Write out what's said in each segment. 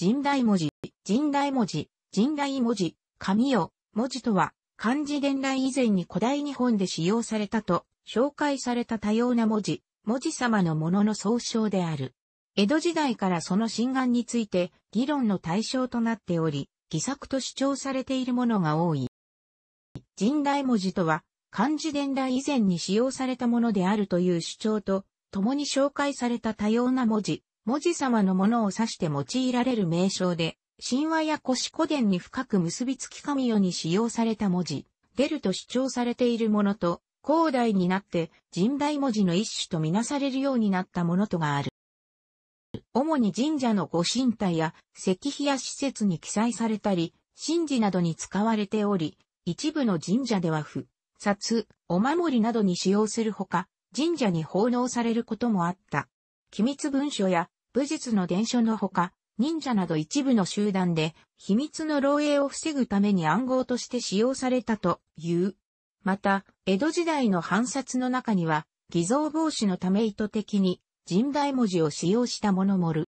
神代文字、神代文字、神代文字、神代、文字とは、漢字伝来以前に古代日本で使用されたと、紹介された多様な文字、文字様のものの総称である。江戸時代からその真眼について議論の対象となっており、偽作と主張されているものが多い。神代文字とは、漢字伝来以前に使用されたものであるという主張と、共に紹介された多様な文字、文字様のものを指して用いられる名称で、神話や古史古伝に深く結びつき神代に使用された文字、出ると主張されているものと、広代になって神代文字の一種とみなされるようになったものとがある。主に神社の御神体や石碑や施設に記載されたり、神事などに使われており、一部の神社では不、札、お守りなどに使用するほか、神社に奉納されることもあった。機密文書や武術の伝書のほか、忍者など一部の集団で、秘密の漏洩を防ぐために暗号として使用されたという。また、江戸時代の版札の中には、偽造防止のため意図的に、人大文字を使用したものもる。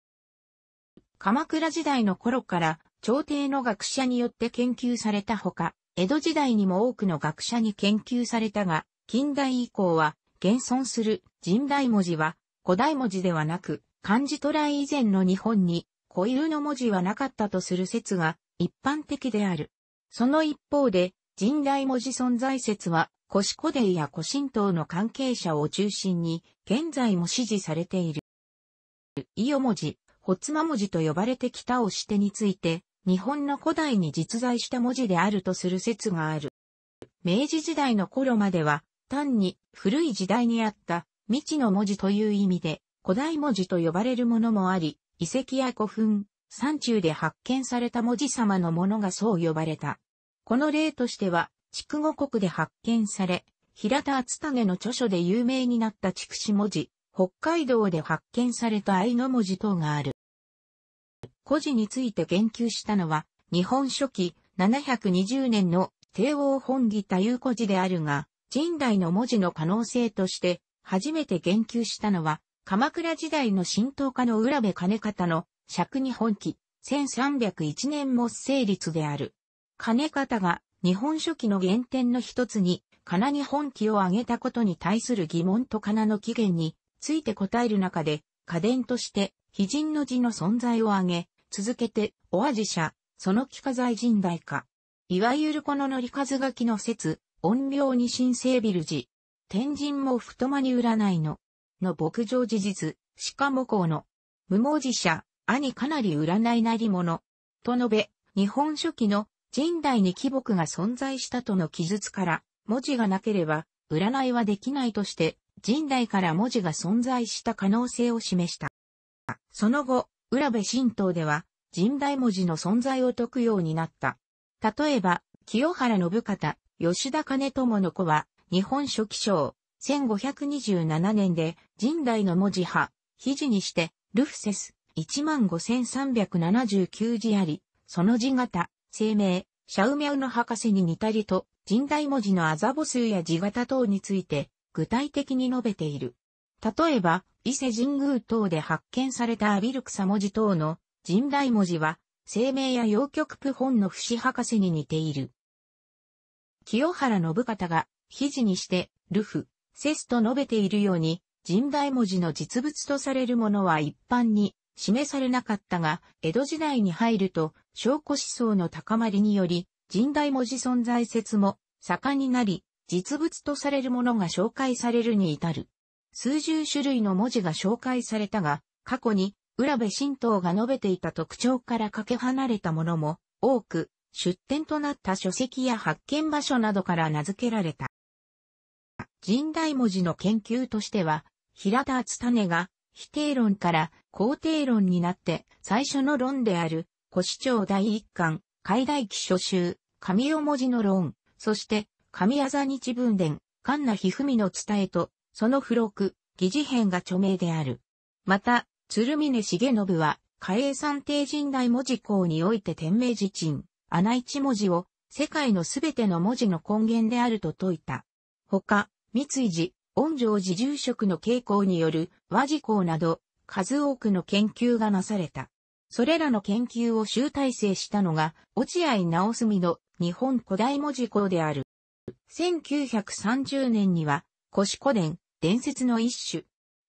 鎌倉時代の頃から、朝廷の学者によって研究されたほか、江戸時代にも多くの学者に研究されたが、近代以降は、現存する人大文字は、古代文字ではなく、漢字トライ以前の日本に固犬の文字はなかったとする説が一般的である。その一方で、神代文字存在説は、古古伝や古神道の関係者を中心に、現在も支持されている。伊予文字、ほつま文字と呼ばれてきた押してについて、日本の古代に実在した文字であるとする説がある。明治時代の頃までは、単に古い時代にあった未知の文字という意味で、古代文字と呼ばれるものもあり、遺跡や古墳、山中で発見された文字様のものがそう呼ばれた。この例としては、筑後国で発見され、平田厚胤の著書で有名になった筑紫文字、北海道で発見された愛の文字等がある。古字について言及したのは、日本初期720年の帝王本義太夫古字であるが、近代の文字の可能性として、初めて言及したのは、鎌倉時代の神道家の浦部兼方の尺に本記、1301年も成立である。兼方が日本書紀の原点の一つに、かなに本記を挙げたことに対する疑問とかなの起源について答える中で、家伝として、非人の字の存在を挙げ、続けて、お味者、その機化在人代化。いわゆるこの乗り数書きの説、音量に神聖備る字。天神も太間に占いの、の牧場事実、しかもこの、無文字者、兄かなり占いなり者、と述べ、日本書紀の人代に貴木が存在したとの記述から、文字がなければ、占いはできないとして、人代から文字が存在した可能性を示した。その後、浦部神道では、人代文字の存在を解くようになった。例えば、清原信方、吉田兼友の子は、日本書紀章、1527年で神代の文字派、肘にして、ルフセス、15379字あり、その字型、生命、シャウミャウの博士に似たりと、神代文字のアザボ数や字型等について、具体的に述べている。例えば、伊勢神宮等で発見されたアビルクサ文字等の神代文字は、生命や洋曲プ本の死博士に似ている。清原信方が、肘にして、ルフ、セスと述べているように、神代文字の実物とされるものは一般に示されなかったが、江戸時代に入ると、証拠思想の高まりにより、神代文字存在説も盛んになり、実物とされるものが紹介されるに至る。数十種類の文字が紹介されたが、過去に、浦部神道が述べていた特徴からかけ離れたものも多く、出典となった書籍や発見場所などから名付けられた。神代文字の研究としては、平田厚種が、否定論から肯定論になって最初の論である、古市長第一巻、海大記書集、神尾文字の論、そして神あざ日文伝、神奈一文の伝えと、その付録、疑似編が著名である。また、鶴峰重信は、海英三帝神代文字校において天明自鎮、穴一文字を、世界のすべての文字の根源であると説いた。他、三井寺、恩城寺住職の傾向による和事項など、数多くの研究がなされた。それらの研究を集大成したのが、落合直澄の日本古代文字項である。1930年には、腰古伝、伝説の一種。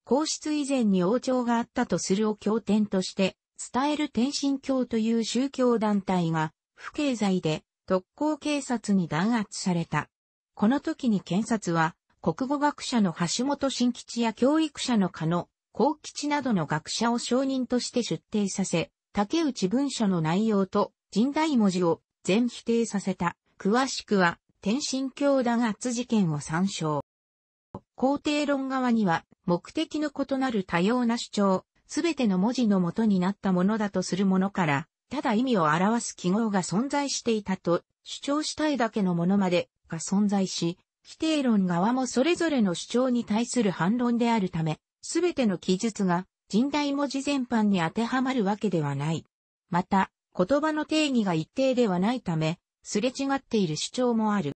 皇室以前に王朝があったとするを経典として、伝える天神教という宗教団体が、不敬罪で特攻警察に弾圧された。この時に検察は、国語学者の橋本新吉や教育者の加野、幸吉などの学者を証人として出廷させ、竹内文書の内容と人大文字を全否定させた。詳しくは、天心教打圧事件を参照。肯定論側には、目的の異なる多様な主張、すべての文字の元になったものだとするものから、ただ意味を表す記号が存在していたと主張したいだけのものまでが存在し、否定論側もそれぞれの主張に対する反論であるため、すべての記述が人代文字全般に当てはまるわけではない。また、言葉の定義が一定ではないため、すれ違っている主張もある。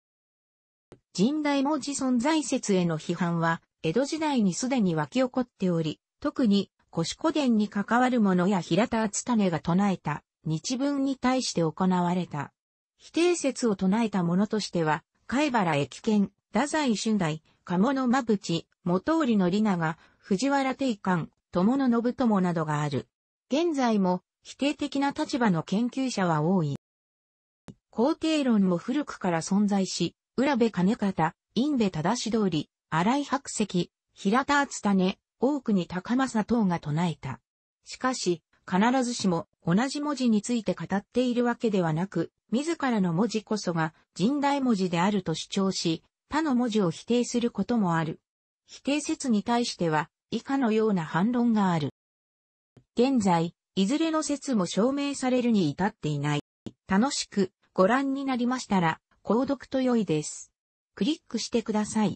人代文字存在説への批判は、江戸時代にすでに湧き起こっており、特に、腰古伝に関わる者や平田厚種が唱えた、日文に対して行われた。否定説を唱えた者としては、貝原駅剣、太宰春代、鴨野馬淵、元織の里長、藤原定官、友野信友などがある。現在も否定的な立場の研究者は多い。肯定論も古くから存在し、浦部金方、因部正し通り、荒井白石、平田厚種、大国高政等が唱えた。しかし、必ずしも同じ文字について語っているわけではなく、自らの文字こそが人代文字であると主張し、他の文字を否定することもある。否定説に対しては、以下のような反論がある。現在、いずれの説も証明されるに至っていない。楽しくご覧になりましたら、購読と良いです。クリックしてください。